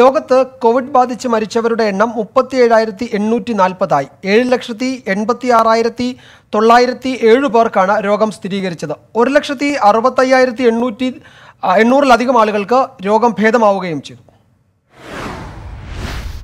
ലോകത്ത് കോവിഡ് ബാധിച്ച് മരിച്ചവരുടെ എണ്ണം മുപ്പത്തി ഏഴായിരത്തി എണ്ണൂറ്റി നാൽപ്പതായി ഏഴ് ലക്ഷത്തി എൺപത്തി ആറായിരത്തി തൊള്ളായിരത്തി ഏഴ് പേർക്കാണ് രോഗം സ്ഥിരീകരിച്ചത് ഒരു ലക്ഷത്തി അറുപത്തയ്യായിരത്തി എണ്ണൂറ്റി എണ്ണൂറിലധികം ആളുകൾക്ക് രോഗം ഭേദമാവുകയും ചെയ്തു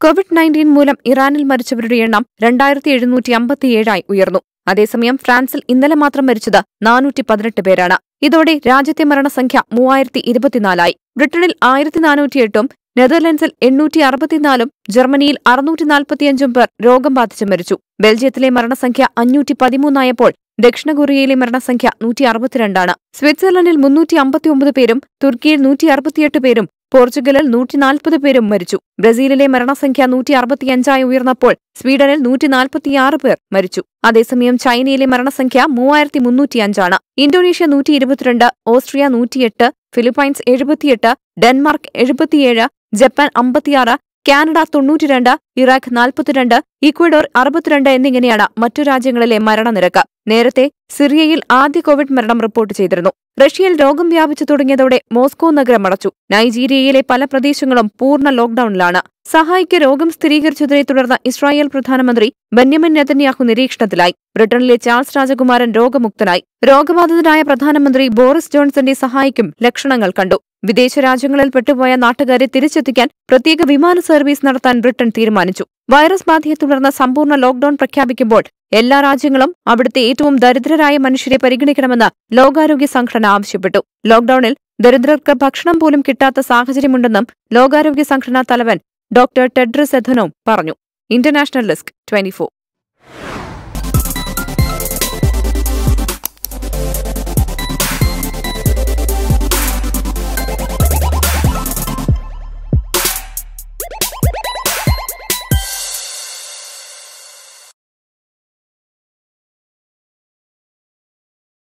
കോവിഡ് നയൻറ്റീൻ മൂലം ഇറാനിൽ മരിച്ചവരുടെ എണ്ണം രണ്ടായിരത്തി എഴുന്നൂറ്റി അമ്പത്തിയേഴായി ഉയർന്നു അതേസമയം ഫ്രാൻസിൽ ഇന്നലെ മാത്രം മരിച്ചത് നാനൂറ്റി പതിനെട്ട് പേരാണ് ഇതോടെ രാജ്യത്തെ മരണസംഖ്യ മൂവായിരത്തി ഇരുപത്തിനാലായി ബ്രിട്ടനിൽ ആയിരത്തി നാനൂറ്റിയെട്ടും നെതർലൻഡ്സിൽ എണ്ണൂറ്റി അറുപത്തിനാലും ജർമ്മനിയിൽ അറുന്നൂറ്റി നാൽപ്പത്തിയഞ്ചും പേർ രോഗം ബാധിച്ച് മരിച്ചു ബെൽജിയത്തിലെ മരണസംഖ്യ അഞ്ഞൂറ്റി പതിമൂന്നായപ്പോൾ ദക്ഷിണ കൊറിയയിലെ മരണസംഖ്യ നൂറ്റി അറുപത്തിരണ്ടാണ് സ്വിറ്റ്സർലൻഡിൽ മുന്നൂറ്റി അമ്പത്തിയൊമ്പത് പേരും തുർക്കിയിൽ നൂറ്റി അറുപത്തിയെട്ട് പേരും പോർച്ചുഗലിൽ നൂറ്റി നാൽപ്പത് പേരും മരിച്ചു ബ്രസീലിലെ മരണസംഖ്യ നൂറ്റി അറുപത്തിയഞ്ചായി ഉയർന്നപ്പോൾ സ്വീഡനിൽ നൂറ്റി നാൽപ്പത്തിയാറ് പേർ മരിച്ചു അതേസമയം ചൈനയിലെ മരണസംഖ്യ മൂവായിരത്തി മുന്നൂറ്റിയഞ്ചാണ് ഇന്തോനേഷ്യ നൂറ്റി ഇരുപത്തിരണ്ട് ഓസ്ട്രിയ നൂറ്റിയെട്ട് ഫിലിപ്പൈൻസ് എഴുപത്തിയെട്ട് ഡെൻമാർക്ക് എഴുപത്തിയേഴ് ജപ്പാൻ അമ്പത്തിയാറ് കാനഡ തൊണ്ണൂറ്റിരണ്ട് ഇറാഖ് നാൽപ്പത്തിരണ്ട് ഇക്വഡോർ അറുപത്തിരണ്ട് എന്നിങ്ങനെയാണ് മറ്റു രാജ്യങ്ങളിലെ മരണനിരക്ക് നേരത്തെ സിറിയയിൽ ആദ്യ കോവിഡ് മരണം റിപ്പോർട്ട് ചെയ്തിരുന്നു റഷ്യയിൽ രോഗം വ്യാപിച്ചു തുടങ്ങിയതോടെ മോസ്കോ നഗരം അടച്ചു നൈജീരിയയിലെ പല പ്രദേശങ്ങളും പൂർണ്ണ ലോക്ഡൌണിലാണ് സഹായിക്ക് രോഗം സ്ഥിരീകരിച്ചതിനെ തുടർന്ന് ഇസ്രായേൽ പ്രധാനമന്ത്രി ബെന്യമിൻ നെതന്യാഹു നിരീക്ഷണത്തിലായി ബ്രിട്ടനിലെ ചാൾസ് രാജകുമാരൻ രോഗമുക്തനായി രോഗബാധിതനായ പ്രധാനമന്ത്രി ബോറിസ് ജോൺസന്റെ സഹായിക്കും ലക്ഷണങ്ങൾ കണ്ടു വിദേശ രാജ്യങ്ങളിൽ പെട്ടുപോയ നാട്ടുകാരെ തിരിച്ചെത്തിക്കാൻ പ്രത്യേക വിമാന സർവീസ് നടത്താൻ ബ്രിട്ടൻ തീരുമാനിച്ചു വൈറസ് ബാധയെ തുടർന്ന് സമ്പൂർണ്ണ ലോക്ഡൌൺ പ്രഖ്യാപിക്കുമ്പോൾ എല്ലാ രാജ്യങ്ങളും അവിടുത്തെ ഏറ്റവും ദരിദ്രരായ മനുഷ്യരെ പരിഗണിക്കണമെന്ന് ലോകാരോഗ്യ സംഘടന ആവശ്യപ്പെട്ടു ലോക്ഡൌണിൽ ദരിദ്രർക്ക് ഭക്ഷണം പോലും കിട്ടാത്ത സാഹചര്യമുണ്ടെന്നും ലോകാരോഗ്യ സംഘടനാ തലവൻ ഡോക്ടർ ടെഡ്രസ് എഥനോം പറഞ്ഞു ഇന്റർനാഷണൽ ലിസ്ക് ട്വന്റി